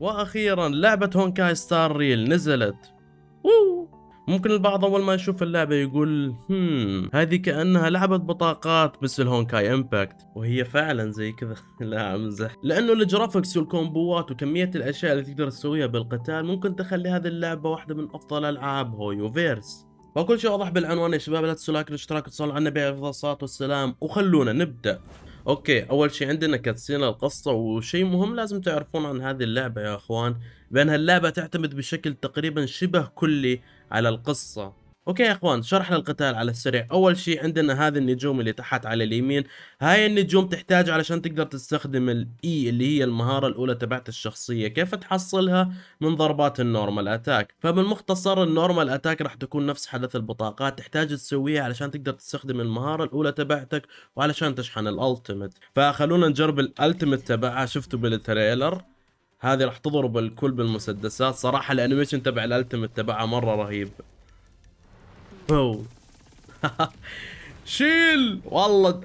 واخيرا لعبة هونكاي ستار ريل نزلت أوه. ممكن البعض اول ما يشوف اللعبة يقول هم هذه كأنها لعبة بطاقات مثل هونكاي امباكت وهي فعلا زي كذا لا امزح لانه الجرافكس والكومبوات وكمية الاشياء اللي تقدر تسويها بالقتال ممكن تخلي هذه اللعبة واحدة من افضل العاب هويوفيرس وكل شيء واضح بالعنوان يا شباب لا تنسوا لايك والاشتراك وتصلوا على النبي عليه الصلاه والسلام وخلونا نبدا اوكي اول شيء عندنا كاتسينا القصه وشيء مهم لازم تعرفون عن هذه اللعبه يا اخوان بان اللعبه تعتمد بشكل تقريبا شبه كلي على القصه اوكي يا اخوان شرح للقتال على السريع اول شيء عندنا هذه النجوم اللي تحت على اليمين هاي النجوم تحتاج علشان تقدر تستخدم الاي e اللي هي المهارة الاولى تبعت الشخصية كيف تحصلها من ضربات النورمال اتاك فبالمختصر النورمال اتاك راح تكون نفس حدث البطاقات تحتاج تسويها علشان تقدر تستخدم المهارة الاولى تبعتك وعلشان تشحن الالتيميت فخلونا نجرب الالتيميت تبعها شفته بالتريلر هذه راح تضرب الكل بالمسدسات صراحة الانيميشن تبع الالتيميت تبعها مرة رهيب هو شيل والله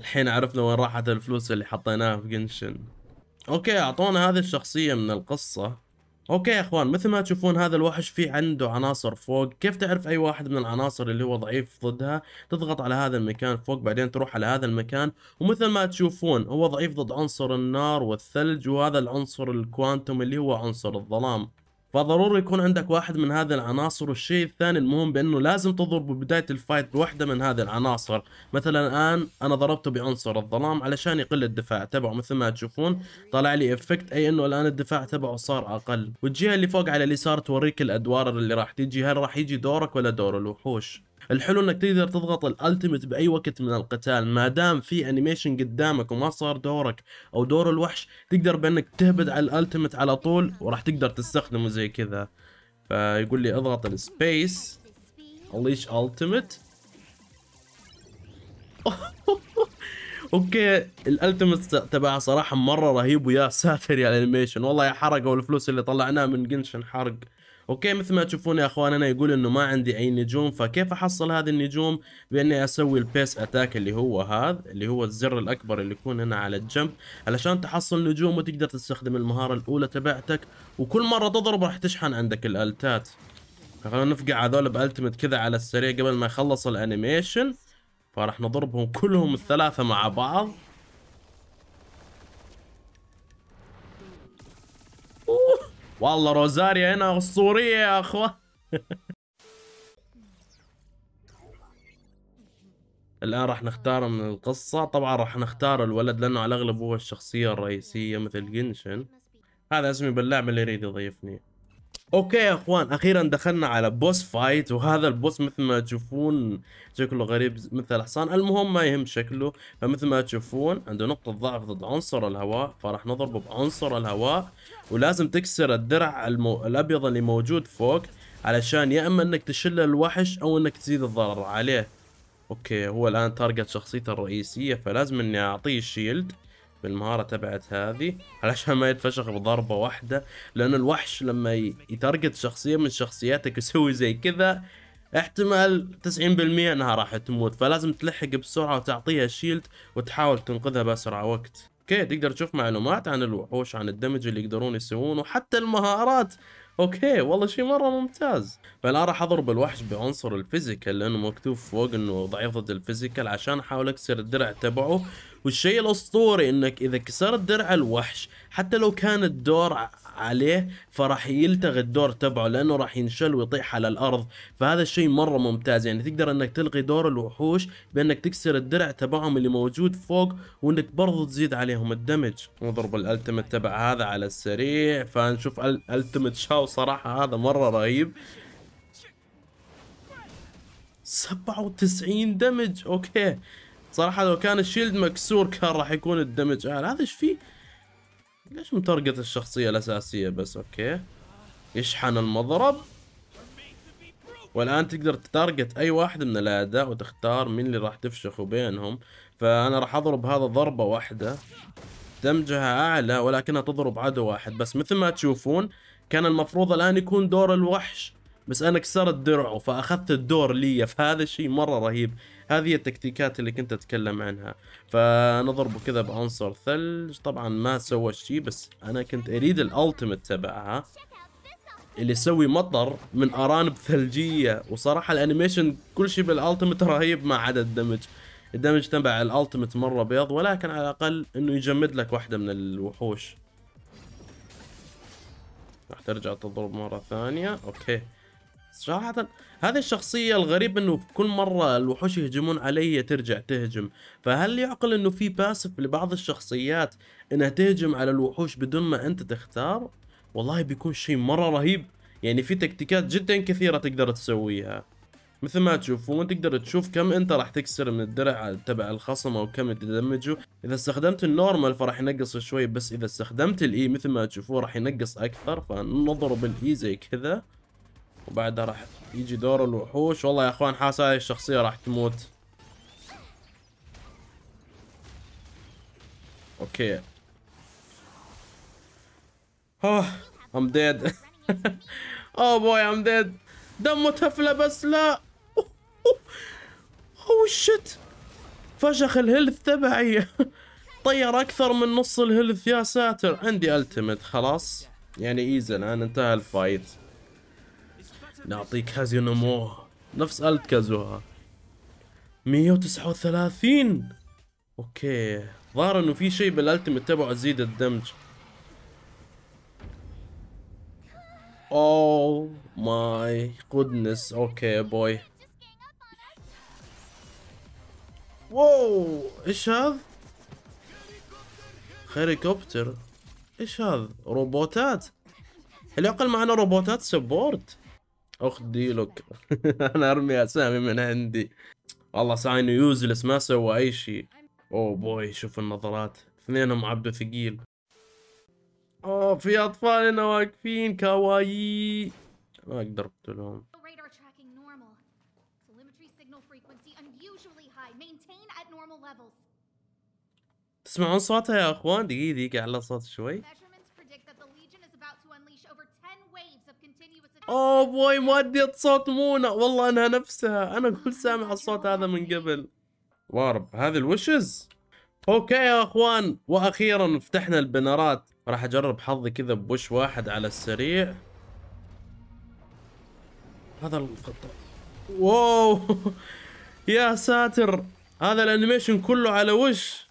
الحين عرفنا وين راحت الفلوس اللي حطيناها في جنشن اوكي اعطونا هذه الشخصية من القصة اوكي يا اخوان مثل ما تشوفون هذا الوحش فيه عنده عناصر فوق كيف تعرف اي واحد من العناصر اللي هو ضعيف ضدها تضغط على هذا المكان فوق بعدين تروح على هذا المكان ومثل ما تشوفون هو ضعيف ضد عنصر النار والثلج وهذا العنصر الكوانتوم اللي هو عنصر الظلام فضروري يكون عندك واحد من هذه العناصر والشيء الثاني المهم بانه لازم تضرب ببدايه الفايت بوحده من هذه العناصر مثلا الان انا ضربته بعنصر الظلام علشان يقل الدفاع تبعه مثل ما تشوفون طلع لي افكت اي انه الان الدفاع تبعه صار اقل والجهه اللي فوق على اليسار توريك الادوار اللي راح تيجي هل راح يجي دورك ولا دور الوحوش الحلو انك تقدر تضغط الالتيميت باي وقت من القتال ما دام في انيميشن قدامك وما صار دورك او دور الوحش تقدر بانك تهبد على الالتيميت على طول وراح تقدر تستخدمه زي كذا فيقول لي اضغط السبيس ليش التيميت اوكي الالتيميت تبعها صراحه مره رهيب ويا ساتر يا الانيميشن والله يا حرقوا والفلوس اللي طلعناها من جنشن حرق اوكي مثل ما تشوفون يا اخوان انا يقول انه ما عندي اي نجوم فكيف احصل هذه النجوم باني اسوي البيس اتاك اللي هو هذا اللي هو الزر الاكبر اللي يكون هنا على الجنب علشان تحصل نجوم وتقدر تستخدم المهارة الاولى تبعتك وكل مرة تضرب راح تشحن عندك الالتات فخلونا نفقع هذول بالتمت كذا على السريع قبل ما يخلص الانيميشن فراح نضربهم كلهم الثلاثة مع بعض والله روزاريا هنا اسطوريه يا اخوة الان راح نختار من القصه طبعا راح نختار الولد لانه على الاغلب هو الشخصيه الرئيسيه مثل جنشن هذا اسمي باللعبه اللي يريد يضيفني اوكي يا اخوان اخيرا دخلنا على بوس فايت وهذا البوس مثل ما تشوفون شكله غريب مثل الحصان المهم ما يهم شكله فمثل ما تشوفون عنده نقطة ضعف ضد عنصر الهواء فراح نضربه بعنصر الهواء ولازم تكسر الدرع المو... الابيض اللي موجود فوق علشان يا اما انك تشل الوحش او انك تزيد الضرر عليه اوكي هو الان تارجت شخصيته الرئيسية فلازم اني اعطيه شيلد بالمهارة تبعت هذه علشان ما يتفشخ بضربة واحدة لأن الوحش لما يتارجت شخصية من شخصياتك يسوي زي كذا احتمال 90% انها راح تموت فلازم تلحق بسرعة وتعطيها شيلد وتحاول تنقذها بأسرع وقت اوكي تقدر تشوف معلومات عن الوحوش عن الدمج اللي يقدرون يسوونه حتى المهارات اوكي والله شيء مره ممتاز فالان راح اضرب الوحش بعنصر الفيزيكال لانه مكتوب فوق انه ضعيف ضد الفيزيكال عشان احاول اكسر الدرع تبعه والشيء الاسطوري انك اذا كسرت درع الوحش حتى لو كان الدور عليه فراح يلتغي الدور تبعه لانه راح ينشل ويطيح على الارض فهذا الشيء مره ممتاز يعني تقدر انك تلغي دور الوحوش بانك تكسر الدرع تبعهم اللي موجود فوق وانك برضه تزيد عليهم الدمج نضرب الالتيمت تبع هذا على السريع فنشوف الالتيمت شاو صراحه هذا مره رهيب 97 دمج اوكي صراحه لو كان الشيلد مكسور كان راح يكون الدمج اعلى هذا ايش فيه ليش مترقط الشخصيه الاساسيه بس اوكي يشحن المضرب والان تقدر تتارجت اي واحد من الاعداء وتختار مين اللي راح تفشخه بينهم فانا راح اضرب هذا ضربه واحده دمجها اعلى ولكنها تضرب عدو واحد بس مثل ما تشوفون كان المفروض الان يكون دور الوحش بس انا كسرت درعه فاخذت الدور لي فهذا الشيء مره رهيب هذه التكتيكات اللي كنت اتكلم عنها فنضربه كذا بعنصر ثلج طبعا ما سوى شيء بس انا كنت اريد الالتيميت تبعها اللي يسوي مطر من ارانب ثلجيه وصراحه الانيميشن كل شيء بالالتيميت رهيب ما عدا الدمج الدمج تبع الالتيميت مره بيض ولكن على الاقل انه يجمد لك واحده من الوحوش راح ترجع تضرب مره ثانيه اوكي صراحة هذه الشخصية الغريب انه كل مرة الوحوش يهجمون علي ترجع تهجم فهل يعقل انه في باسف لبعض الشخصيات انها تهجم على الوحوش بدون ما انت تختار والله بيكون شيء مرة رهيب يعني في تكتيكات جدا كثيرة تقدر تسويها مثل ما تشوفون تقدر تشوف كم انت راح تكسر من الدرع تبع الخصم او كم تدمجه اذا استخدمت النورمال فراح ينقص شوي بس اذا استخدمت الاي مثل ما تشوفون راح ينقص اكثر فنضرب الاي زي كذا وبعدها راح يجي دور الوحوش والله يا اخوان حاسة هاي الشخصية راح تموت اوكي اوه ام ديد اوه بوي ام ديد دمه تفلة بس لا اوه شت فشخ الهيلث تبعي طير اكثر من نص الهيلث يا ساتر عندي التيمت خلاص يعني ايزن الان انتهى الفايت نعطيك نمو نفس الت كازوها 139 اوكي ظاهر انه في شيء بالالتيميت تبعه يزيد الدمج اوه ماي جودنس اوكي بوي واو ايش هذا هليكوبتر ايش هذا روبوتات الاقل معنا روبوتات سبورت اخت دي لوك انا ارمي اسامي من عندي والله ساينو يوزلس ما سوى اي شيء اوه بوي شوف النظرات اثنينهم عبدو ثقيل اوه في اطفال هنا واقفين كاواي ما اقدر اقتلهم تسمعون صوتها يا اخوان دقيقة دقيقة على صوت شوي اوه بوي مؤدية صوت مونا والله انها نفسها انا كنت سامع الصوت هذا من قبل وارب هذه الوشز اوكي يا اخوان واخيرا فتحنا البنرات راح اجرب حظي كذا بوش واحد على السريع هذا الخطا واو يا ساتر هذا الانيميشن كله على وش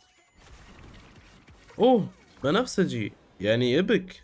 اوه بنفسجي يعني ابك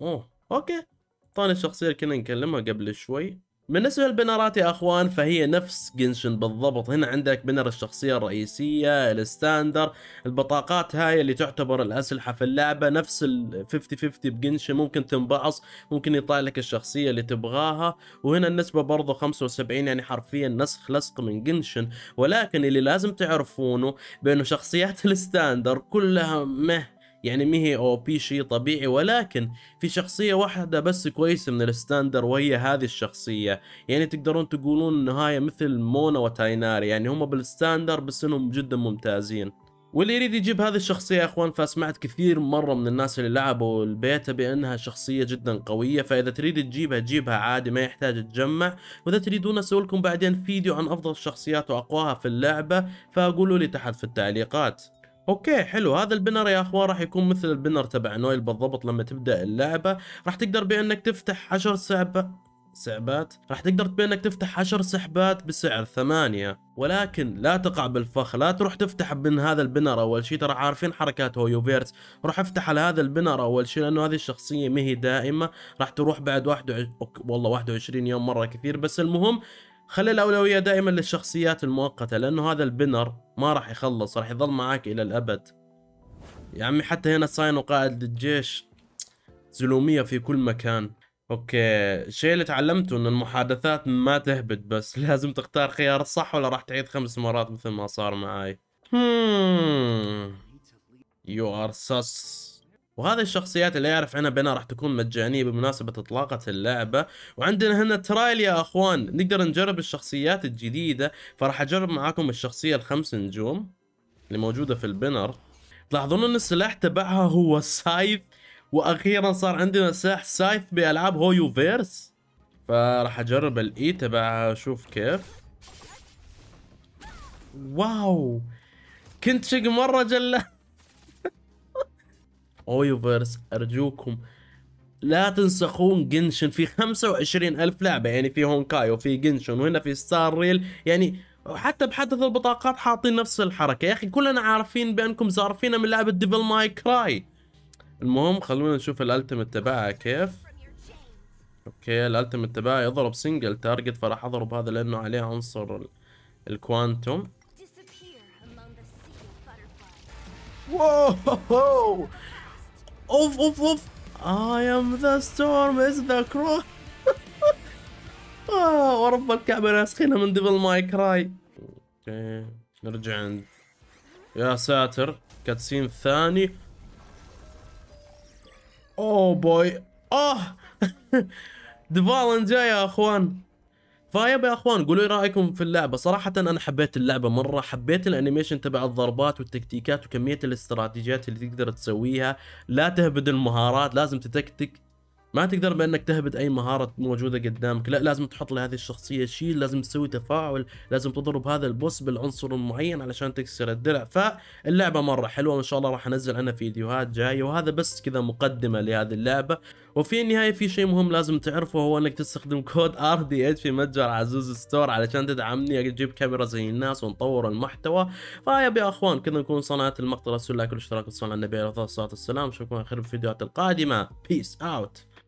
اوه اوكي اعطاني الشخصيه اللي كنا نكلمها قبل شوي بالنسبة للبنرات يا اخوان فهي نفس جنشن بالضبط هنا عندك بنر الشخصية الرئيسية الستاندر البطاقات هاي اللي تعتبر الاسلحة في اللعبة نفس ال 50 50 بجنشن ممكن تنبعص ممكن يطلع لك الشخصية اللي تبغاها وهنا النسبة برضه 75 يعني حرفيا نسخ لصق من جنشن ولكن اللي لازم تعرفونه بانه شخصيات الستاندر كلها مه يعني ما هي او بي شيء طبيعي ولكن في شخصيه واحده بس كويسه من الستاندر وهي هذه الشخصيه يعني تقدرون تقولون ان هاي مثل مونا وتايناري يعني هم بالستاندر بس انهم جدا ممتازين واللي يريد يجيب هذه الشخصية يا اخوان فسمعت كثير مرة من الناس اللي لعبوا البيتا بانها شخصية جدا قوية فاذا تريد تجيبها جيبها عادي ما يحتاج تجمع واذا تريدون اسوي لكم بعدين فيديو عن افضل الشخصيات واقواها في اللعبة فقولوا لي تحت في التعليقات اوكي حلو هذا البنر يا اخوان راح يكون مثل البنر تبع نويل بالضبط لما تبدا اللعبه راح تقدر بانك تفتح 10 سحبات سحبات راح تقدر بانك تفتح 10 سحبات بسعر ثمانية ولكن لا تقع بالفخ لا تروح تفتح من هذا البنر اول شيء ترى عارفين حركات هويوفيرت روح افتح على هذا البنر اول شيء لانه هذه الشخصيه ما هي دائمه راح تروح بعد 21 والله 21 يوم مره كثير بس المهم خلي الأولوية دائما للشخصيات المؤقتة لأنه هذا البنر ما راح يخلص راح يظل معاك إلى الأبد يا عمي حتى هنا ساين قائد الجيش زلومية في كل مكان اوكي الشيء اللي تعلمته ان المحادثات ما تهبد بس لازم تختار خيار الصح ولا راح تعيد خمس مرات مثل ما صار معاي يو ار ساس وهذه الشخصيات اللي يعرف عنها بنا راح تكون مجانيه بمناسبه اطلاقه اللعبه وعندنا هنا ترايل يا اخوان نقدر نجرب الشخصيات الجديده فراح اجرب معاكم الشخصيه الخمس نجوم اللي موجوده في البنر تلاحظون ان السلاح تبعها هو سايف واخيرا صار عندنا سلاح سايف بالعاب هويو فيرس فراح اجرب الاي تبعها اشوف كيف واو كنت شق مره جله اويفرس ارجوكم لا تنسخون جنشن في 25 ألف لعبة يعني في هونكاي وفي جنشن وهنا في ستار ريل يعني وحتى بحدث البطاقات حاطين نفس الحركة يا أخي كلنا عارفين بأنكم زارفينا من لعبة ديفل ماي كراي المهم خلونا نشوف الالتيميت تبعها كيف اوكي الالتيميت تبعها يضرب سنجل تارجت فراح اضرب هذا لانه عليه عنصر الكوانتوم واو اوف اوف اوف اي ام ذا ستورم از ذا كرو آه ورب الكعبة ناسخينها من ديفل ماي كراي اوكي نرجع عند يا ساتر كاتسين ثاني اوه oh بوي اه ديفالن جاي يا اخوان فيب يا اخوان قولوا لي رايكم في اللعبه صراحه انا حبيت اللعبه مره حبيت الانيميشن تبع الضربات والتكتيكات وكميه الاستراتيجيات اللي تقدر تسويها لا تهبد المهارات لازم تتكتك ما تقدر بانك تهبط اي مهاره موجوده قدامك لا لازم تحط لهذه الشخصيه شيء لازم تسوي تفاعل لازم تضرب هذا البوس بالعنصر المعين علشان تكسر الدرع فاللعبه مره حلوه وان شاء الله راح انزل عنها فيديوهات جايه وهذا بس كذا مقدمه لهذه اللعبه وفي النهايه في شيء مهم لازم تعرفه هو انك تستخدم كود ار دي اتش في متجر عزوز ستور علشان تدعمني اجيب كاميرا زي الناس ونطور المحتوى فيا يا اخوان كذا نكون صنعت المقطع رسول الله اشتراك والصلاه على النبي عليه الصلاه والسلام اشوفكم على خير في الفيديوهات القادمه بيس اوت